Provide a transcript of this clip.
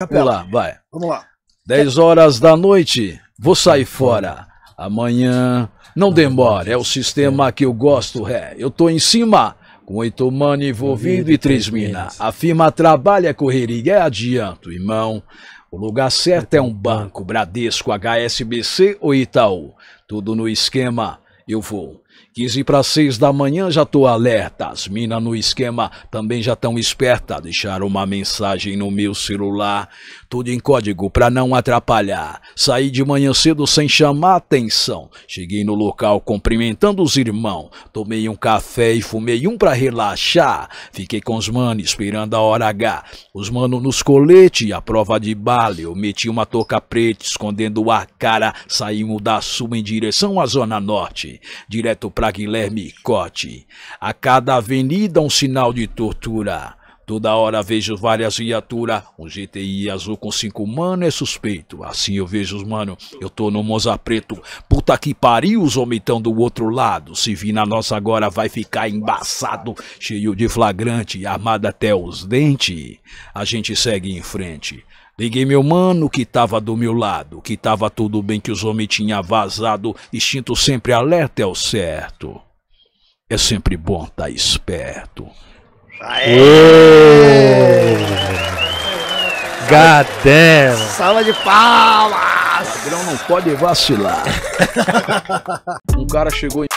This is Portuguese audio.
Capela. Vamos lá, vai. Vamos lá. 10 horas da noite, vou sair fora. Amanhã, não demora, é o sistema é. que eu gosto, ré. Eu tô em cima, com oito mano envolvido e três mina. A firma trabalha, correria é adianto, irmão. O lugar certo é um banco, Bradesco, HSBC ou Itaú. Tudo no esquema, eu vou. 15 para 6 da manhã já tô alerta. As minas no esquema também já tão esperta. Deixaram uma mensagem no meu celular. Tudo em código pra não atrapalhar. Saí de manhã cedo sem chamar atenção. Cheguei no local cumprimentando os irmãos. Tomei um café e fumei um pra relaxar. Fiquei com os manos esperando a hora H. Os manos nos colete a prova de bala. Eu meti uma touca preta escondendo a cara. Saímos da sul em direção à zona norte. Direto direto para Guilherme Cote. A cada avenida um sinal de tortura. Toda hora vejo várias viaturas, um GTI azul com cinco mano é suspeito. Assim eu vejo os mano, eu tô no Moza Preto. Puta que pariu, os homitão do outro lado. Se vir na nossa agora vai ficar embaçado, cheio de flagrante, armado até os dentes. A gente segue em frente. Liguei meu mano que tava do meu lado, que tava tudo bem que os homens tinham vazado, instinto sempre alerta é o certo. É sempre bom tá esperto. Aê! Oh! Gadela! de palmas! O ladrão não pode vacilar. um cara chegou e...